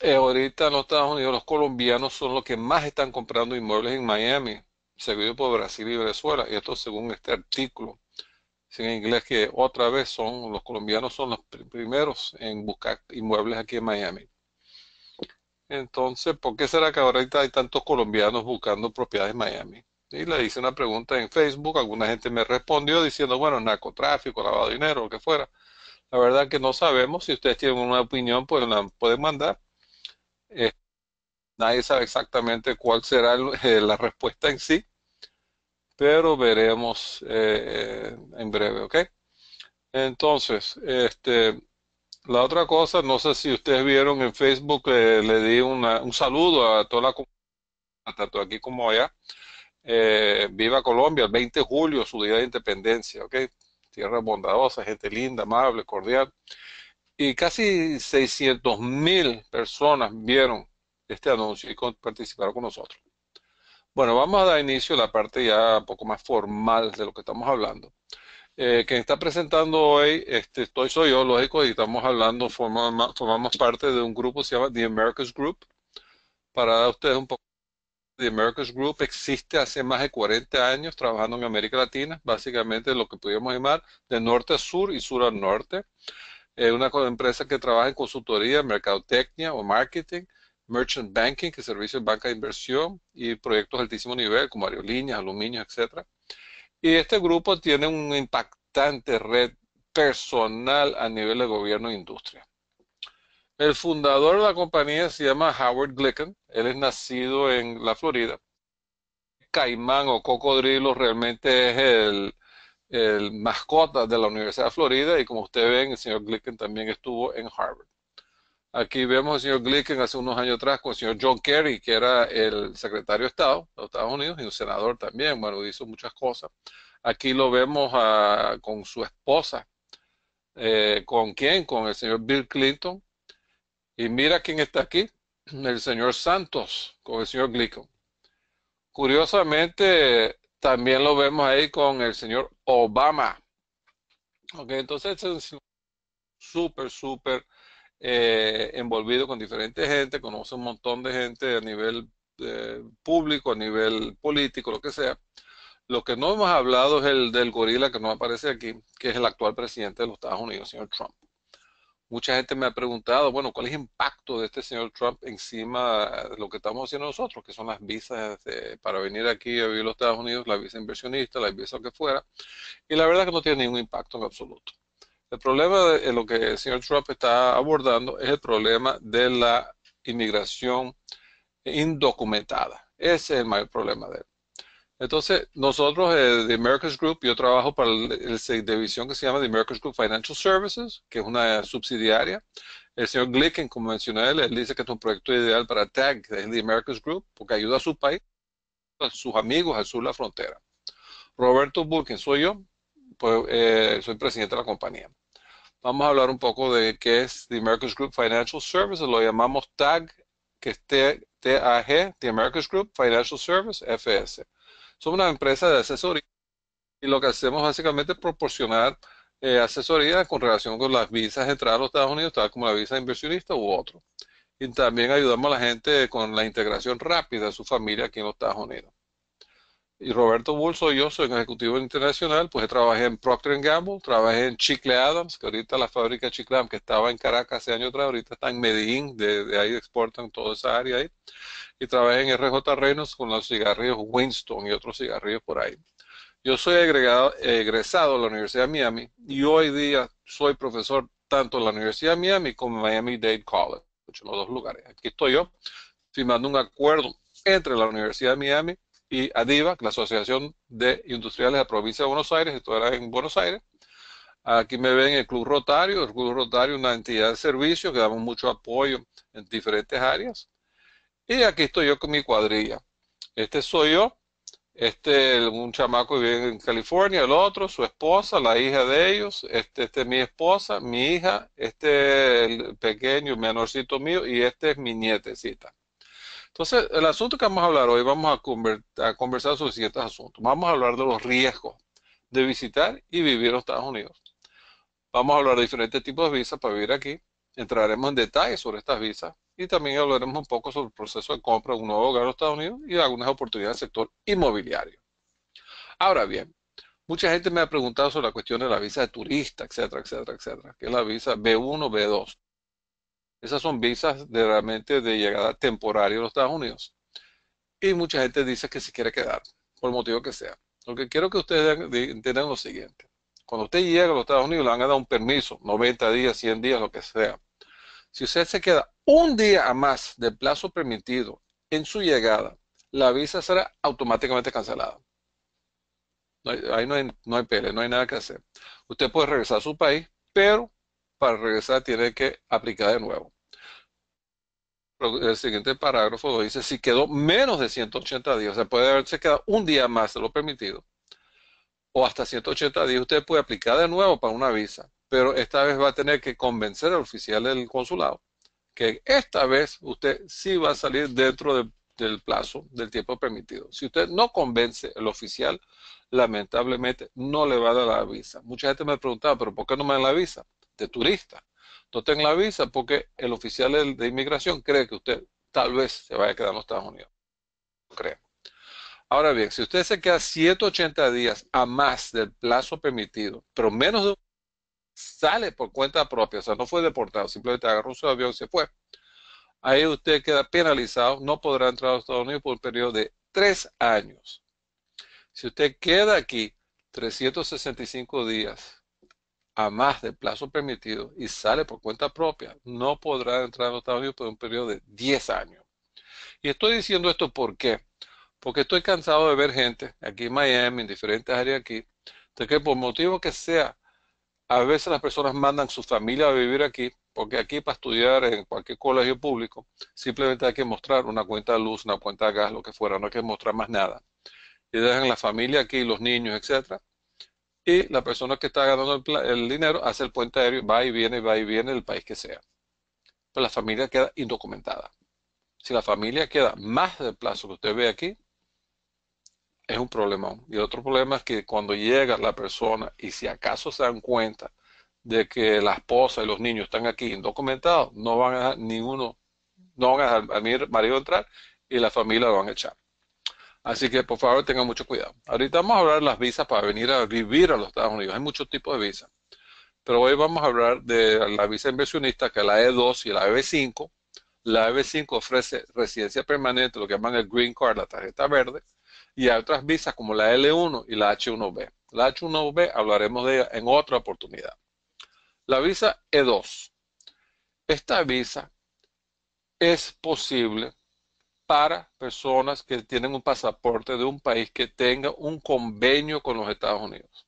Eh, ahorita en los Estados Unidos los colombianos son los que más están comprando inmuebles en Miami, seguido por Brasil y Venezuela. Y esto según este artículo, en inglés, que otra vez son los colombianos son los primeros en buscar inmuebles aquí en Miami. Entonces, ¿por qué será que ahorita hay tantos colombianos buscando propiedades en Miami? Y le hice una pregunta en Facebook, alguna gente me respondió diciendo, bueno, narcotráfico, lavado de dinero, lo que fuera. La verdad que no sabemos, si ustedes tienen una opinión, pues la pueden mandar eh, nadie sabe exactamente cuál será eh, la respuesta en sí, pero veremos eh, en breve, ¿ok? Entonces, este, la otra cosa, no sé si ustedes vieron en Facebook, le di un saludo a toda la comunidad, tanto aquí como allá. viva Colombia, el 20 de julio, su día de independencia, ¿ok? Tierra bondadosa, gente linda, amable, cordial y casi 600 mil personas vieron este anuncio y participaron con nosotros. Bueno, vamos a dar inicio a la parte ya un poco más formal de lo que estamos hablando. Eh, quien está presentando hoy, este, estoy soy yo, lógico, y estamos hablando, formamos, parte de un grupo que se llama The Americas Group. Para dar ustedes un poco, The Americas Group existe hace más de 40 años trabajando en América Latina, básicamente lo que pudimos llamar de norte a sur y sur a norte. Es eh, una empresa que trabaja en consultoría, mercadotecnia o marketing, merchant banking, que es servicio de banca de inversión, y proyectos de altísimo nivel como aerolíneas, aluminio, etc. Y este grupo tiene una impactante red personal a nivel de gobierno e industria. El fundador de la compañía se llama Howard Glicken, él es nacido en la Florida. Caimán o cocodrilo realmente es el, el mascota de la Universidad de Florida y como ustedes ven, el señor Glicken también estuvo en Harvard. Aquí vemos al señor Glicken hace unos años atrás con el señor John Kerry, que era el secretario de Estado de los Estados Unidos y un senador también, bueno, hizo muchas cosas. Aquí lo vemos ah, con su esposa. Eh, ¿Con quién? Con el señor Bill Clinton. Y mira quién está aquí, el señor Santos, con el señor Glicken. Curiosamente, también lo vemos ahí con el señor Obama. Ok, entonces es súper, súper eh, envolvido con diferente gente, conoce un montón de gente a nivel eh, público, a nivel político, lo que sea. Lo que no hemos hablado es el del gorila que no aparece aquí, que es el actual presidente de los Estados Unidos, señor Trump mucha gente me ha preguntado, bueno, ¿cuál es el impacto de este señor Trump encima de lo que estamos haciendo nosotros, que son las visas para venir aquí a vivir a los Estados Unidos, la visa inversionista, la visa que fuera? Y la verdad es que no tiene ningún impacto en absoluto. El problema de lo que el señor Trump está abordando es el problema de la inmigración indocumentada. Ese es el mayor problema de él. Entonces, nosotros, eh, de The Americas Group, yo trabajo para la división que se llama The Americas Group Financial Services, que es una subsidiaria. El señor Glicken, como mencioné, él, dice que es un proyecto ideal para TAG, de The Americas Group, porque ayuda a su país, a sus amigos al sur de la frontera. Roberto Bulkin, soy yo, pues, eh, soy presidente de la compañía. Vamos a hablar un poco de qué es The Americas Group Financial Services, lo llamamos TAG, que es T-A-G, The Americas Group Financial Service, FS. Somos una empresa de asesoría y lo que hacemos básicamente es proporcionar eh, asesoría con relación con las visas de entrada a los Estados Unidos, tal como la visa de inversionista u otro. Y también ayudamos a la gente con la integración rápida de su familia aquí en los Estados Unidos. Y Roberto Bull soy yo, soy un ejecutivo internacional, pues trabajé en Procter Gamble, trabajé en Chicle Adams, que ahorita la fábrica Chicle Adams, que estaba en Caracas hace años atrás, ahorita está en Medellín, de, ahí exportan toda esa área ahí. Y trabajé en RJ Reynolds con los cigarrillos Winston y otros cigarrillos por ahí. Yo soy egresado de la Universidad de Miami y hoy día soy profesor tanto en la Universidad de Miami como en Miami Dade College, en los dos lugares. Aquí estoy yo firmando un acuerdo entre la Universidad de Miami y ADIVA, la Asociación de Industriales de la Provincia de Buenos Aires, esto era en Buenos Aires. Aquí me ven el Club Rotario, el Club Rotario es una entidad de servicio que damos mucho apoyo en diferentes áreas. Y aquí estoy yo con mi cuadrilla. Este soy yo, este es un chamaco que vive en California, el otro, su esposa, la hija de ellos, este, este, es mi esposa, mi hija, este es el pequeño, menorcito mío y este es mi nietecita. Entonces, el asunto que vamos a hablar hoy, vamos a, conversar sobre ciertos asuntos. Vamos a hablar de los riesgos de visitar y vivir en los Estados Unidos. Vamos a hablar de diferentes tipos de visas para vivir aquí. Entraremos en detalle sobre estas visas y también hablaremos un poco sobre el proceso de compra de un nuevo hogar en Estados Unidos y algunas oportunidades del sector inmobiliario. Ahora bien, mucha gente me ha preguntado sobre la cuestión de la visa de turista, etcétera, etcétera, etcétera, que es la visa B1, B2. Esas son visas de, realmente de llegada temporaria a los Estados Unidos. Y mucha gente dice que se quiere quedar, por el motivo que sea. Lo que quiero que ustedes entiendan lo siguiente. Cuando usted llega a los Estados Unidos, le van a dar un permiso, 90 días, 100 días, lo que sea. Si usted se queda un día a más del plazo permitido en su llegada, la visa será automáticamente cancelada. ahí no hay, no hay pele, no hay nada que hacer. Usted puede regresar a su país, pero para regresar tiene que aplicar de nuevo. El siguiente parágrafo dice, si quedó menos de 180 días, o sea, puede haberse quedado un día más de lo permitido, o hasta 180 días, usted puede aplicar de nuevo para una visa, pero esta vez va a tener que convencer al oficial del consulado que esta vez usted sí va a salir dentro del plazo, del tiempo permitido. Si usted no convence al oficial, lamentablemente no le va a dar la visa. Mucha gente me preguntado, pero ¿por qué no me dan la visa? de turista. No tenga la visa porque el oficial de inmigración cree que usted tal vez se vaya a quedar en los Estados Unidos. creo. Ahora bien, si usted se queda 180 días a más del plazo permitido, pero menos de un sale por cuenta propia, o sea, no fue deportado, simplemente agarró su avión y se fue. Ahí usted queda penalizado, no podrá entrar a Estados Unidos por un periodo de tres años. Si usted queda aquí 365 días a más del plazo permitido y sale por cuenta propia, no podrá entrar a los Estados Unidos por un periodo de 10 años. Y estoy diciendo esto ¿por qué? porque estoy cansado de ver gente aquí en Miami, en diferentes áreas aquí, de que por motivo que sea, a veces las personas mandan su familia a vivir aquí, porque aquí para estudiar en cualquier colegio público, simplemente hay que mostrar una cuenta de luz, una cuenta de gas, lo que fuera, no hay que mostrar más nada. Y dejan la familia aquí, los niños, etcétera, y la persona que está ganando el, dinero hace el puente aéreo, va y viene, va y viene el país que sea. Pero la familia queda indocumentada. Si la familia queda más del plazo que usted ve aquí, es un problema Y el otro problema es que cuando llega la persona y si acaso se dan cuenta de que la esposa y los niños están aquí indocumentados, no van a dejar ninguno, no van a dejar a mi marido entrar y la familia lo van a echar. Así que por favor tengan mucho cuidado. Ahorita vamos a hablar de las visas para venir a vivir a los Estados Unidos. Hay muchos tipos de visas. Pero hoy vamos a hablar de la visa inversionista, que es la E2 y la e 5 La e 5 ofrece residencia permanente, lo que llaman el Green Card, la tarjeta verde. Y hay otras visas como la L1 y la H1B. La H1B hablaremos de ella en otra oportunidad. La visa E2. Esta visa es posible para personas que tienen un pasaporte de un país que tenga un convenio con los Estados Unidos.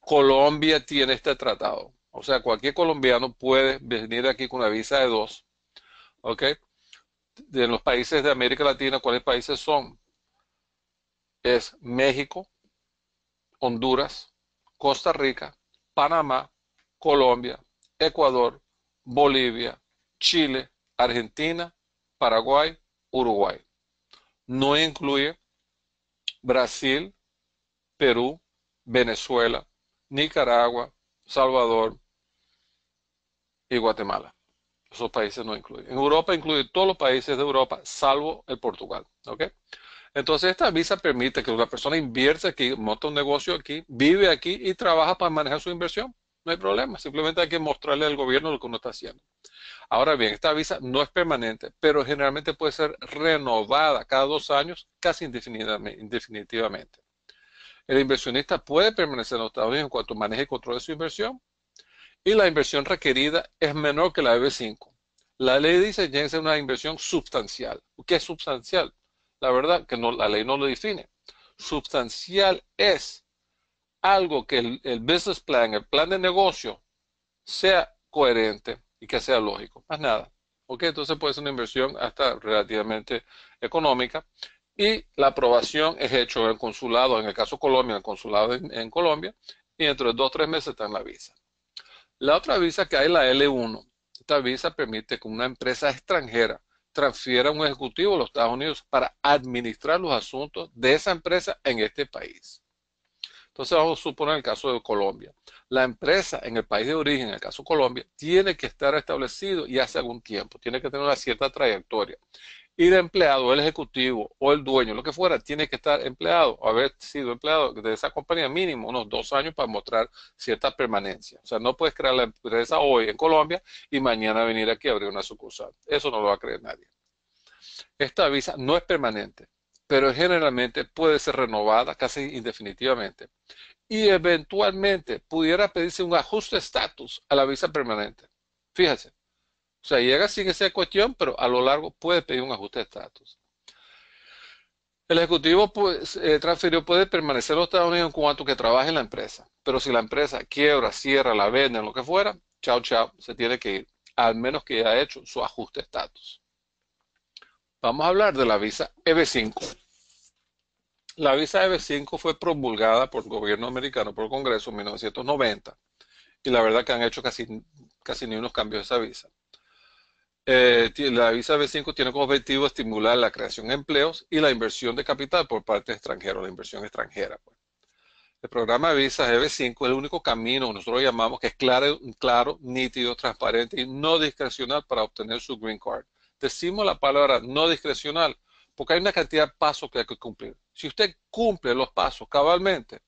Colombia tiene este tratado. O sea, cualquier colombiano puede venir aquí con una visa de dos. ¿Ok? De los países de América Latina, ¿cuáles países son? Es México, Honduras, Costa Rica, Panamá, Colombia, Ecuador, Bolivia, Chile, Argentina, Paraguay, Uruguay. No incluye Brasil, Perú, Venezuela, Nicaragua, Salvador y Guatemala. Esos países no incluyen. En Europa incluye todos los países de Europa, salvo el Portugal. ¿okay? Entonces, esta visa permite que una persona invierta aquí, monta un negocio aquí, vive aquí y trabaja para manejar su inversión. No hay problema. Simplemente hay que mostrarle al gobierno lo que uno está haciendo. Ahora bien, esta visa no es permanente, pero generalmente puede ser renovada cada dos años, casi indefinidamente. El inversionista puede permanecer en los Estados Unidos en cuanto maneje y controle su inversión y la inversión requerida es menor que la EB5. La ley dice que es una inversión sustancial. ¿Qué es sustancial? La verdad que la ley no lo define. Sustancial es algo que el business plan, el plan de negocio, sea coherente y que sea lógico. Más nada. ¿Ok? Entonces puede ser una inversión hasta relativamente económica. Y la aprobación es hecho en el consulado, en el caso Colombia, en el consulado en, Colombia, y dentro de dos o tres meses está en la visa. La otra visa que hay, es la L1, esta visa permite que una empresa extranjera transfiera un ejecutivo a los Estados Unidos para administrar los asuntos de esa empresa en este país. Entonces vamos a suponer el caso de Colombia. La empresa en el país de origen, en el caso Colombia, tiene que estar establecido y hace algún tiempo, tiene que tener una cierta trayectoria. Y el empleado, el ejecutivo o el dueño, lo que fuera, tiene que estar empleado, o haber sido empleado de esa compañía mínimo unos dos años para mostrar cierta permanencia. O sea, no puedes crear la empresa hoy en Colombia y mañana venir aquí a abrir una sucursal. Eso no lo va a creer nadie. Esta visa no es permanente pero generalmente puede ser renovada casi indefinitivamente y eventualmente pudiera pedirse un ajuste de estatus a la visa permanente. Fíjese, o sea, llega sin esa cuestión, pero a lo largo puede pedir un ajuste de estatus. El ejecutivo pues, eh, transferido puede permanecer en los Estados Unidos en cuanto que trabaje en la empresa, pero si la empresa quiebra, cierra, la vende, lo que fuera, chao, chao, se tiene que ir, al menos que haya hecho su ajuste de estatus. Vamos a hablar de la visa EB5. La visa EB5 fue promulgada por el gobierno americano, por el Congreso, en 1990. Y la verdad que han hecho casi, casi ni unos cambios a esa visa. Eh, la visa eb 5 tiene como objetivo estimular la creación de empleos y la inversión de capital por parte de la inversión extranjera. Pues. El programa de visas EB5 es el único camino que nosotros llamamos que es claro, claro, nítido, transparente y no discrecional para obtener su green card decimos la palabra no discrecional, porque hay una cantidad de pasos que hay que cumplir. Si usted cumple los pasos cabalmente,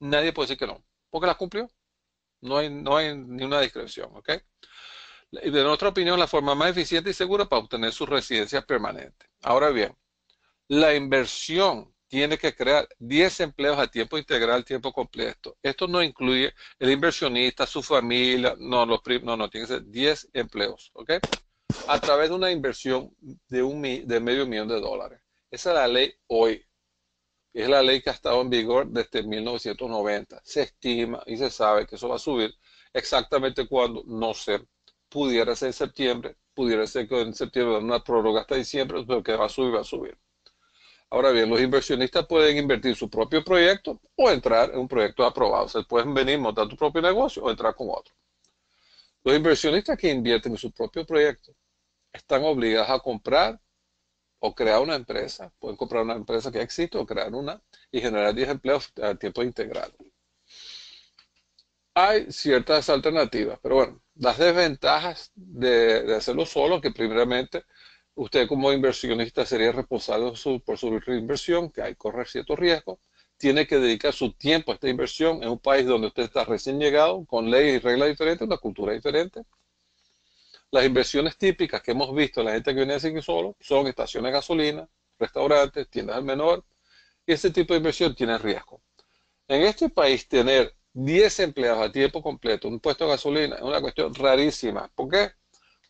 nadie puede decir que no, porque la cumplió. No hay, no hay ni una discreción, ¿ok? Y de nuestra opinión, la forma más eficiente y segura para obtener su residencia permanente. Ahora bien, la inversión tiene que crear 10 empleos a tiempo integral, tiempo completo. Esto no incluye el inversionista, su familia, no, los no, no, tiene que ser 10 empleos, ¿ok? a través de una inversión de, un, de medio millón de dólares. Esa es la ley hoy. Es la ley que ha estado en vigor desde 1990. Se estima y se sabe que eso va a subir exactamente cuando, no sé, pudiera ser en septiembre, pudiera ser que en septiembre una prórroga hasta diciembre, pero que va a subir, va a subir. Ahora bien, los inversionistas pueden invertir su propio proyecto o entrar en un proyecto aprobado. O sea, pueden venir, montar tu propio negocio o entrar con otro. Los inversionistas que invierten en su propio proyecto están obligados a comprar o crear una empresa. Pueden comprar una empresa que existe o crear una y generar 10 empleos a tiempo integral. Hay ciertas alternativas, pero bueno, las desventajas de, hacerlo solo, que primeramente usted como inversionista sería responsable por su, reinversión, que hay correr ciertos riesgos tiene que dedicar su tiempo a esta inversión en un país donde usted está recién llegado, con leyes y reglas diferentes, una cultura diferente. Las inversiones típicas que hemos visto en la gente que viene de solo son estaciones de gasolina, restaurantes, tiendas al menor, y ese tipo de inversión tiene riesgo. En este país tener 10 empleados a tiempo completo, un puesto de gasolina, es una cuestión rarísima. ¿Por qué?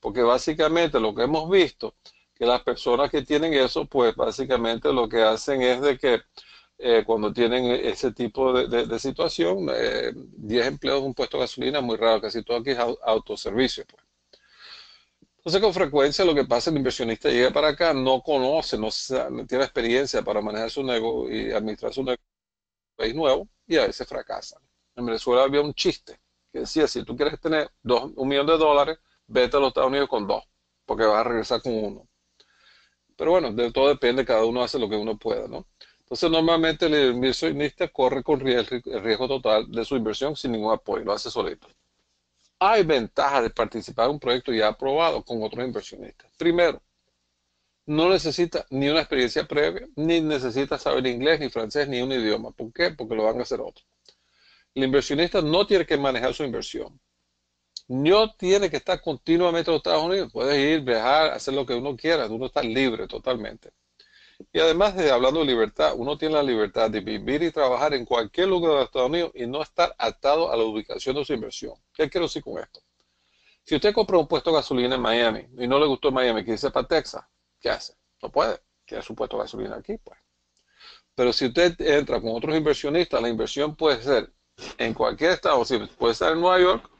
Porque básicamente lo que hemos visto, que las personas que tienen eso, pues básicamente lo que hacen es de que eh, cuando tienen ese tipo de, situación. 10 eh, empleos un puesto de gasolina, muy raro, casi todo aquí es autoservicio. Pues. Entonces, con frecuencia lo que pasa es que el inversionista llega para acá, no conoce, no, tiene experiencia para manejar su negocio y administrar su negocio en país nuevo y a veces fracasa. En Venezuela había un chiste que decía, si tú quieres tener dos, un millón de dólares, vete a los Estados Unidos con dos, porque vas a regresar con uno. Pero bueno, de todo depende, cada uno hace lo que uno pueda, ¿no? Entonces, normalmente el inversionista corre con el riesgo total de su inversión sin ningún apoyo, lo hace solito. Hay ventajas de participar en un proyecto ya aprobado con otros inversionistas. Primero, no necesita ni una experiencia previa, ni necesita saber inglés, ni francés, ni un idioma. ¿Por qué? Porque lo van a hacer otros. El inversionista no tiene que manejar su inversión. No tiene que estar continuamente en los Estados Unidos. Puedes ir, viajar, hacer lo que uno quiera. Uno está libre totalmente. Y además de hablando de libertad, uno tiene la libertad de vivir y trabajar en cualquier lugar de los Estados Unidos y no estar atado a la ubicación de su inversión. ¿Qué quiero decir con esto? Si usted compra un puesto de gasolina en Miami y no le gustó Miami, quiere irse para Texas, ¿qué hace? No puede. Quiere su puesto de gasolina aquí, pues. Pero si usted entra con otros inversionistas, la inversión puede ser en cualquier estado. Si puede estar en Nueva York,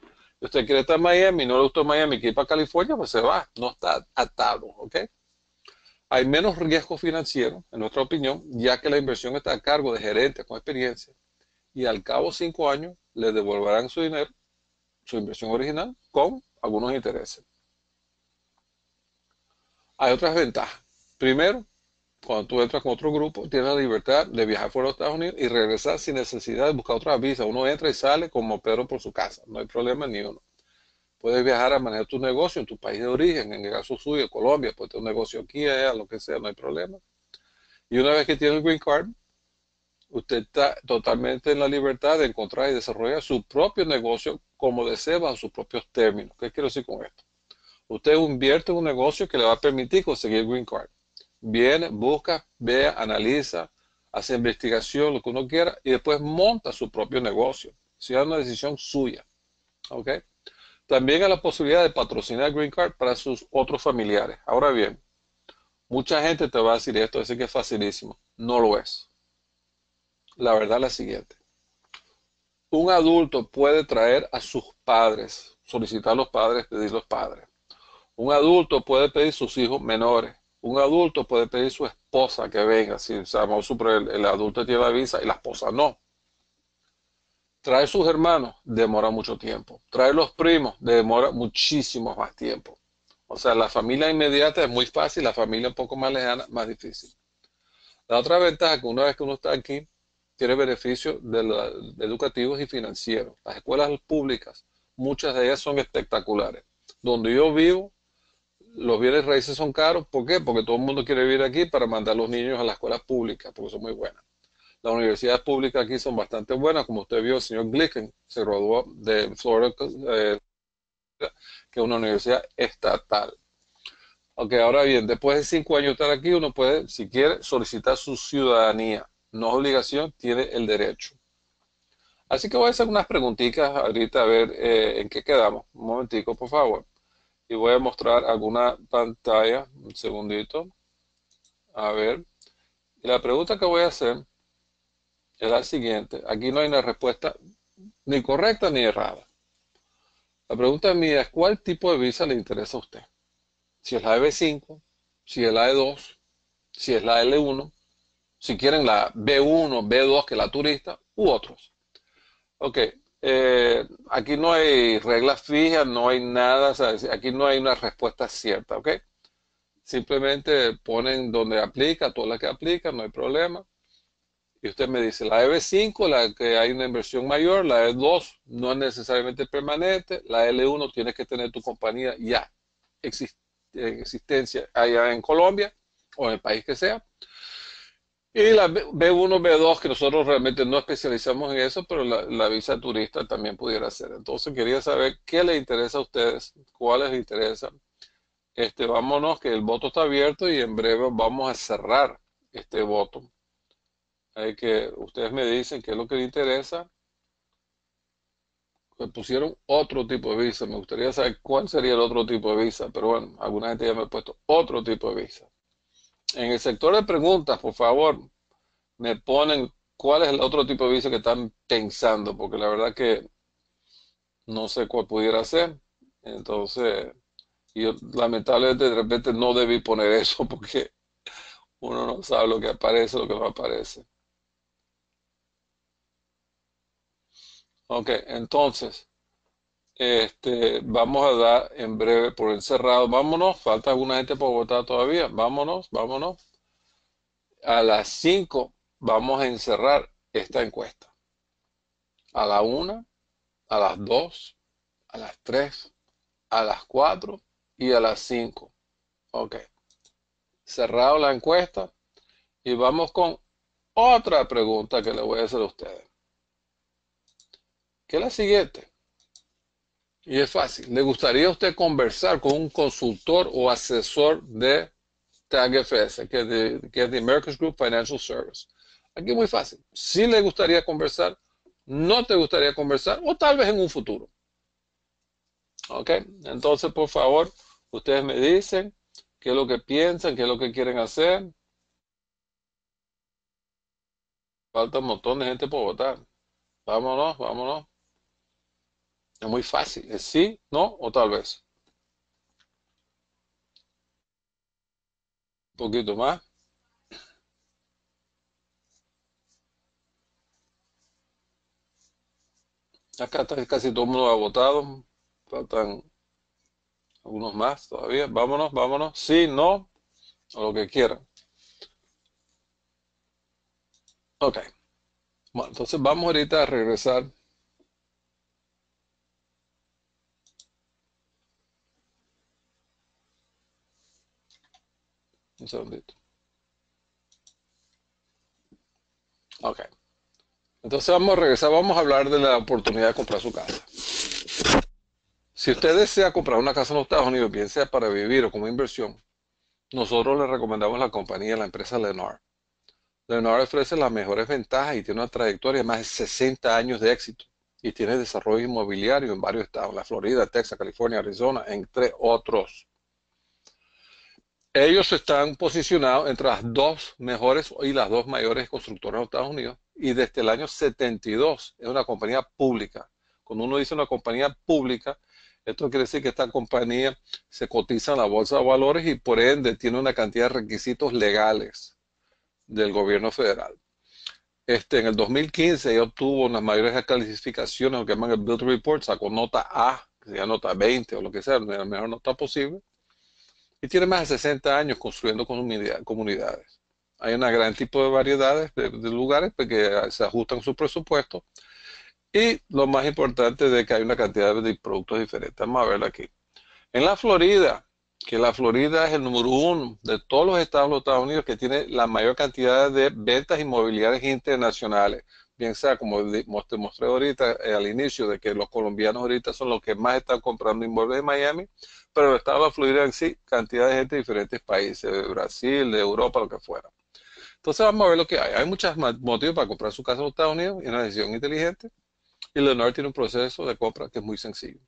y usted quiere estar en Miami, y no le gustó Miami, quiere ir para California, pues se va. No está atado, ¿ok? Hay menos riesgo financiero, en nuestra opinión, ya que la inversión está a cargo de gerentes con experiencia y al cabo de cinco años le devolverán su dinero, su inversión original, con algunos intereses. Hay otras ventajas. Primero, cuando tú entras con otro grupo, tienes la libertad de viajar fuera de Estados Unidos y regresar sin necesidad de buscar otra visa. Uno entra y sale como Pedro por su casa. No hay problema ni uno puedes viajar a manejar tu negocio en tu país de origen, en el caso suyo, Colombia, pues un negocio aquí, allá, lo que sea, no hay problema. Y una vez que tiene el green card, usted está totalmente en la libertad de encontrar y desarrollar su propio negocio como desee bajo sus propios términos. ¿Qué quiero decir con esto? Usted invierte en un negocio que le va a permitir conseguir el green card. Viene, busca, vea, analiza, hace investigación, lo que uno quiera, y después monta su propio negocio. Si es una decisión suya. ¿Ok? También a la posibilidad de patrocinar Green Card para sus otros familiares. Ahora bien, mucha gente te va a decir esto, dice que es facilísimo. No lo es. La verdad es la siguiente. Un adulto puede traer a sus padres, solicitar a los padres, pedir los padres. Un adulto puede pedir a sus hijos menores. Un adulto puede pedir a su esposa que venga, si el adulto tiene la visa y la esposa no. Traer sus hermanos demora mucho tiempo. Traer los primos demora muchísimo más tiempo. O sea, la familia inmediata es muy fácil, la familia un poco más lejana, más difícil. La otra ventaja que una vez que uno está aquí, tiene beneficios educativos y financieros. Las escuelas públicas, muchas de ellas son espectaculares. Donde yo vivo, los bienes raíces son caros. ¿Por qué? Porque todo el mundo quiere vivir aquí para mandar a los niños a las escuelas públicas, porque son muy buenas. Las universidades públicas aquí son bastante buenas, como usted vio, el señor Glicken se graduó de Florida, eh, que es una universidad estatal. Ok, ahora bien, después de cinco años estar aquí, uno puede, si quiere, solicitar su ciudadanía. No es obligación, tiene el derecho. Así que voy a hacer unas preguntitas ahorita a ver eh, en qué quedamos. Un momentico, por favor. Y voy a mostrar alguna pantalla, un segundito. A ver. la pregunta que voy a hacer es la siguiente. Aquí no hay una respuesta ni correcta ni errada. La pregunta mía es, ¿cuál tipo de visa le interesa a usted? Si es la EB5, si es la E2, si es la L1, si quieren la B1, B2, que es la turista, u otros. Ok, eh, aquí no hay reglas fijas, no hay nada, aquí no hay una respuesta cierta, ¿ok? Simplemente ponen donde aplica, todas las que aplica, no hay problema. Y usted me dice, la EB5, la que hay una inversión mayor, la E2 no es necesariamente permanente, la L1 tienes que tener tu compañía ya existencia allá en Colombia o en el país que sea. Y la B1, B2, que nosotros realmente no especializamos en eso, pero la, visa turista también pudiera ser. Entonces quería saber qué le interesa a ustedes, cuáles les interesa. Este, vámonos, que el voto está abierto y en breve vamos a cerrar este voto hay que ustedes me dicen qué es lo que les interesa. Me pusieron otro tipo de visa. Me gustaría saber cuál sería el otro tipo de visa. Pero bueno, alguna gente ya me ha puesto otro tipo de visa. En el sector de preguntas, por favor, me ponen cuál es el otro tipo de visa que están pensando. Porque la verdad que no sé cuál pudiera ser. Entonces, yo lamentablemente de repente no debí poner eso porque uno no sabe lo que aparece, lo que no aparece. Ok, entonces, este, vamos a dar en breve por encerrado. Vámonos, falta alguna gente por votar todavía. Vámonos, vámonos. A las 5 vamos a encerrar esta encuesta. A la 1, a las 2, a las 3, a las 4 y a las 5. Ok. Cerrado la encuesta y vamos con otra pregunta que le voy a hacer a ustedes que es la siguiente. Y es fácil. ¿Le gustaría a usted conversar con un consultor o asesor de TagFS, que es de, que es de America's Group Financial Service? Aquí es muy fácil. Si le gustaría conversar, no te gustaría conversar, o tal vez en un futuro. ¿Ok? Entonces, por favor, ustedes me dicen qué es lo que piensan, qué es lo que quieren hacer. Falta un montón de gente por votar. Vámonos, vámonos. Es muy fácil, es sí, no o tal vez. Un poquito más. Acá está casi todo el mundo agotado. Faltan algunos más todavía. Vámonos, vámonos. Sí, no, o lo que quieran. Ok. Bueno, entonces vamos ahorita a regresar Un Ok. Entonces vamos a regresar, vamos a hablar de la oportunidad de comprar su casa. Si usted desea comprar una casa en los Estados Unidos, bien sea para vivir o como inversión, nosotros le recomendamos la compañía, la empresa Lenore. Lenore ofrece las mejores ventajas y tiene una trayectoria de más de 60 años de éxito y tiene desarrollo inmobiliario en varios estados, la Florida, Texas, California, Arizona, entre otros. Ellos están posicionados entre las dos mejores y las dos mayores constructoras de Estados Unidos y desde el año 72 es una compañía pública. Cuando uno dice una compañía pública, esto quiere decir que esta compañía se cotiza en la bolsa de valores y por ende tiene una cantidad de requisitos legales del gobierno federal. Este, en el 2015 obtuvo las mayores calificaciones, lo que llaman el Build Report, sacó nota A, que sería nota 20 o lo que sea, la mejor nota posible y tiene más de 60 años construyendo comunidades. Hay un gran tipo de variedades de, lugares pues, que se ajustan su presupuesto. Y lo más importante es que hay una cantidad de productos diferentes. Vamos a verlo aquí. En la Florida, que la Florida es el número uno de todos los estados de los Estados Unidos que tiene la mayor cantidad de ventas inmobiliarias internacionales bien sea como te mostré ahorita eh, al inicio, de que los colombianos ahorita son los que más están comprando inmuebles en Miami, pero estaba estado en sí cantidad de gente de diferentes países, de Brasil, de Europa, lo que fuera. Entonces vamos a ver lo que hay. Hay muchos motivos para comprar su casa en Estados Unidos y una decisión inteligente. Y Leonard tiene un proceso de compra que es muy sencillo.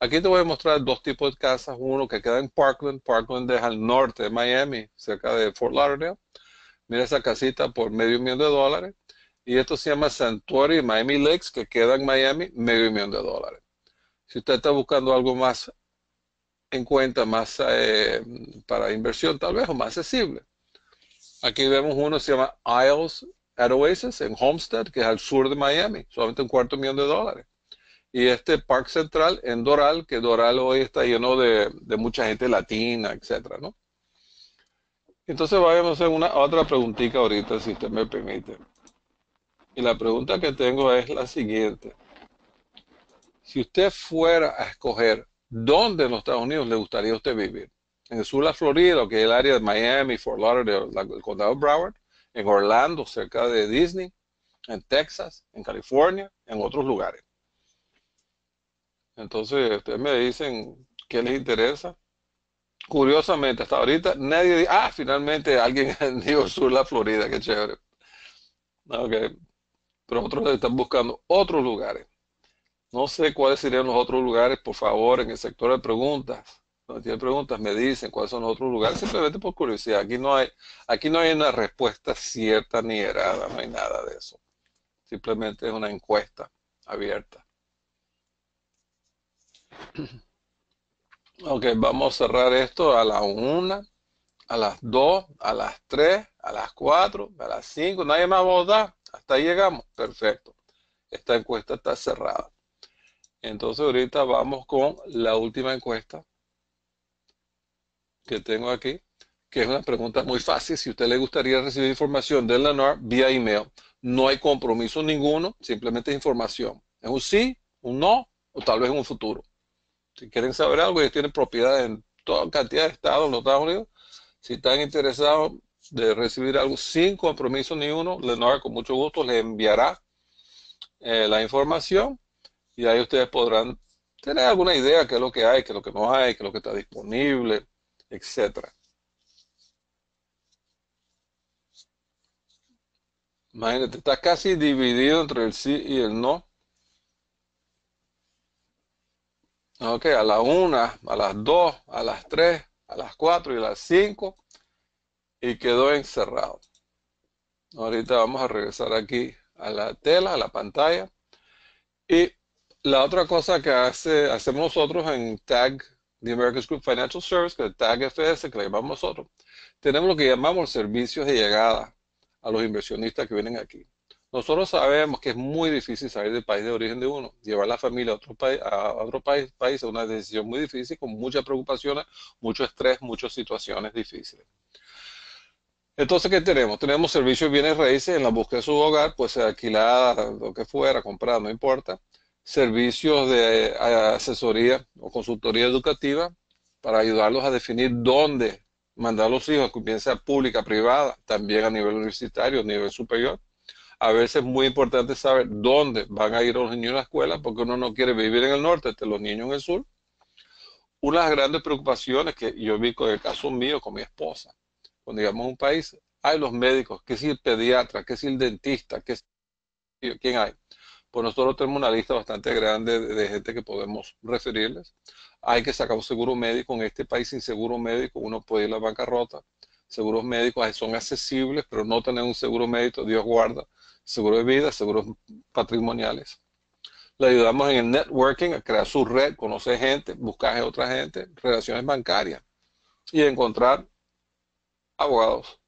Aquí te voy a mostrar dos tipos de casas. Uno que queda en Parkland. Parkland es al norte de Miami, cerca de Fort Lauderdale. Mira esa casita por medio millón de dólares y esto se llama Santuario Miami Lakes, que queda en Miami, medio millón de dólares. Si usted está buscando algo más en cuenta, más eh, para inversión tal vez, o más accesible. Aquí vemos uno se llama Isles at Oasis en Homestead, que es al sur de Miami, solamente un cuarto millón de dólares. Y este Park Central en Doral, que Doral hoy está lleno de, mucha gente latina, etcétera, Entonces vayamos a hacer una otra preguntita ahorita, si usted me permite. Y la pregunta que tengo es la siguiente. Si usted fuera a escoger dónde en los Estados Unidos le gustaría usted vivir, en el sur la Florida, que es el área de Miami, Fort Lauderdale, el condado Broward, en Orlando, cerca de Disney, en Texas, en California, en otros lugares. Entonces, ustedes me dicen qué les interesa. Curiosamente, hasta ahorita nadie dice, ah, finalmente alguien dijo sur la Florida, qué chévere. Okay pero otros están buscando otros lugares. No sé cuáles serían los otros lugares, por favor, en el sector de preguntas. Cuando tienen preguntas, me dicen cuáles son los otros lugares, simplemente por curiosidad. Aquí no hay, aquí no hay una respuesta cierta ni errada, no hay nada de eso. Simplemente es una encuesta abierta. Ok, vamos a cerrar esto a las 1, a las 2, a las 3, a las 4, a las 5. Nadie más va a votar. Hasta ahí llegamos. Perfecto. Esta encuesta está cerrada. Entonces ahorita vamos con la última encuesta que tengo aquí, que es una pregunta muy fácil. Si usted le gustaría recibir información de Lenar vía email, no hay compromiso ninguno, simplemente es información. Es un sí, un no o tal vez en un futuro. Si quieren saber algo, y tienen propiedad en toda cantidad de estados los Estados Unidos. Si están interesados, de recibir algo sin compromiso ni uno, Lenora con mucho gusto le enviará eh, la información y ahí ustedes podrán tener alguna idea de qué es lo que hay, qué es lo que no hay, qué es lo que está disponible, etcétera. Imagínate, está casi dividido entre el sí y el no. Ok, a la una, a las dos, a las tres, a las cuatro y a las cinco y quedó encerrado. Ahorita vamos a regresar aquí a la tela, a la pantalla. Y la otra cosa que hace, hacemos nosotros en TAG, The American Group Financial Service, que es TAG FS, que le llamamos nosotros, tenemos lo que llamamos servicios de llegada a los inversionistas que vienen aquí. Nosotros sabemos que es muy difícil salir del país de origen de uno. Llevar la familia a otro, país, a otro país, país es una decisión muy difícil, con muchas preocupaciones, mucho estrés, muchas situaciones difíciles. Entonces, ¿qué tenemos? Tenemos servicios bienes raíces en la búsqueda de su hogar, pues alquilada, lo que fuera, comprada, no importa. Servicios de eh, asesoría o consultoría educativa para ayudarlos a definir dónde mandar a los hijos, bien sea pública, privada, también a nivel universitario, a nivel superior. A veces es muy importante saber dónde van a ir los niños a la escuela, porque uno no quiere vivir en el norte, los niños en el sur. Una de las grandes preocupaciones que yo vi con el caso mío, con mi esposa, digamos un país, hay los médicos, que si el pediatra, que es el dentista, que quién hay. Pues nosotros tenemos una lista bastante grande de, de, gente que podemos referirles. Hay que sacar un seguro médico. En este país sin seguro médico uno puede ir a la bancarrota. Seguros médicos son accesibles, pero no tener un seguro médico, Dios guarda. Seguro de vida, seguros patrimoniales. Le ayudamos en el networking, a crear su red, conocer gente, buscar a otra gente, relaciones bancarias y encontrar abogados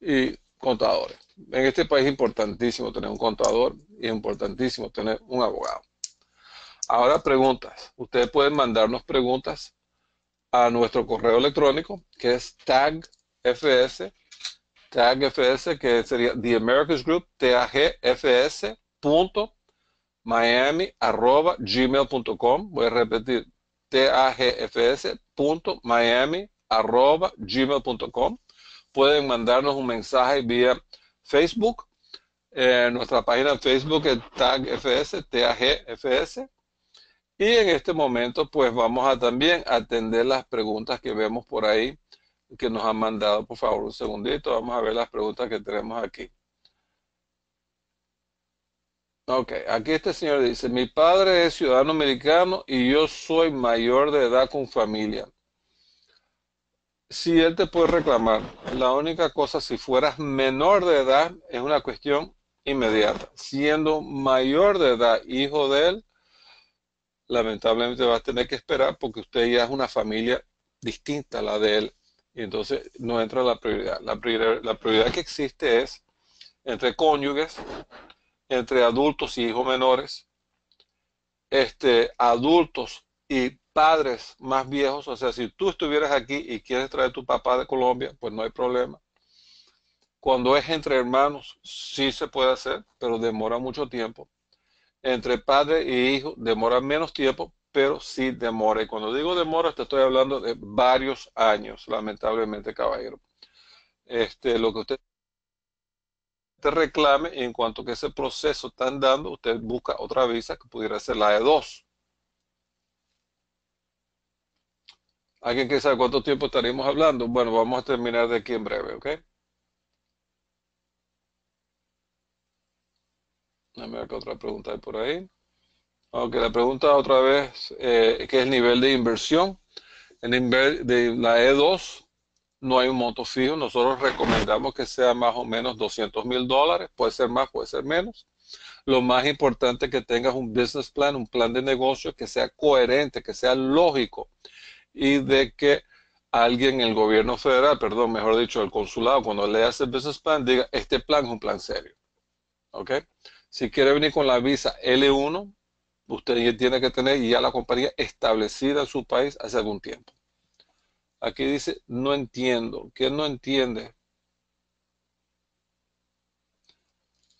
y contadores. En este país es importantísimo tener un contador y es importantísimo tener un abogado. Ahora preguntas. Ustedes pueden mandarnos preguntas a nuestro correo electrónico que es tagfs, que sería The Americas Group, tagfs, punto, miami, gmail.com. Voy a repetir, tagfs, miami, gmail.com pueden mandarnos un mensaje vía Facebook. Eh, nuestra página Facebook es TAGFS, TAGFS. Y en este momento, pues vamos a también atender las preguntas que vemos por ahí, que nos han mandado. Por favor, un segundito, vamos a ver las preguntas que tenemos aquí. Ok, aquí este señor dice, mi padre es ciudadano americano y yo soy mayor de edad con familia si él te puede reclamar. La única cosa, si fueras menor de edad, es una cuestión inmediata. Siendo mayor de edad, hijo de él, lamentablemente vas a tener que esperar porque usted ya es una familia distinta a la de él. Y entonces no entra la prioridad. La prioridad, la prioridad que existe es entre cónyuges, entre adultos y hijos menores, este, adultos y padres más viejos, o sea, si tú estuvieras aquí y quieres traer tu papá de Colombia, pues no hay problema. Cuando es entre hermanos, sí se puede hacer, pero demora mucho tiempo. Entre padre y hijo demora menos tiempo, pero sí demora. Y cuando digo demora, te estoy hablando de varios años, lamentablemente, caballero. Este, lo que usted te reclame, en cuanto que ese proceso está dando, usted busca otra visa que pudiera ser la E2. ¿Alguien quiere saber cuánto tiempo estaremos hablando? Bueno, vamos a terminar de aquí en breve, ¿ok? Dame ver otra pregunta por ahí. Ok, la pregunta otra vez, es eh, ¿qué es el nivel de inversión? En de la E2 no hay un monto fijo, nosotros recomendamos que sea más o menos 200 mil dólares, puede ser más, puede ser menos. Lo más importante es que tengas un business plan, un plan de negocio que sea coherente, que sea lógico, y de que alguien en el gobierno federal, perdón, mejor dicho, el consulado, cuando le hace el business plan, diga, este plan es un plan serio. ¿Ok? Si quiere venir con la visa L1, usted ya tiene que tener ya la compañía establecida en su país hace algún tiempo. Aquí dice, no entiendo. ¿Quién no entiende?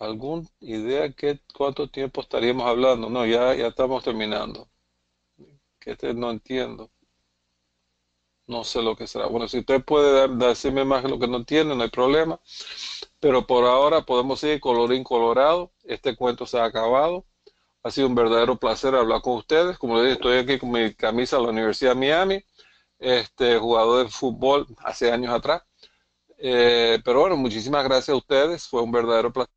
¿Alguna idea de cuánto tiempo estaríamos hablando? No, ya, ya estamos terminando. Que este no entiendo no sé lo que será. Bueno, si usted puede darme decirme más lo que no tiene, no hay problema. Pero por ahora podemos ir colorín colorado. Este cuento se ha acabado. Ha sido un verdadero placer hablar con ustedes. Como les dije, estoy aquí con mi camisa de la Universidad de Miami, este, jugador de fútbol hace años atrás. Eh, pero bueno, muchísimas gracias a ustedes. Fue un verdadero placer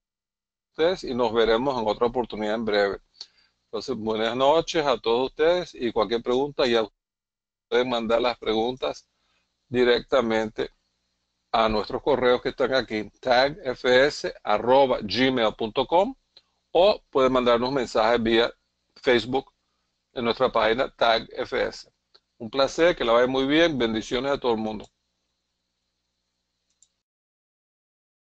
ustedes y nos veremos en otra oportunidad en breve. Entonces, buenas noches a todos ustedes y cualquier pregunta ya pueden mandar las preguntas directamente a nuestros correos que están aquí, tagfs.gmail.com o pueden mandarnos mensajes vía Facebook en nuestra página tagfs. Un placer, que la vaya muy bien, bendiciones a todo el mundo.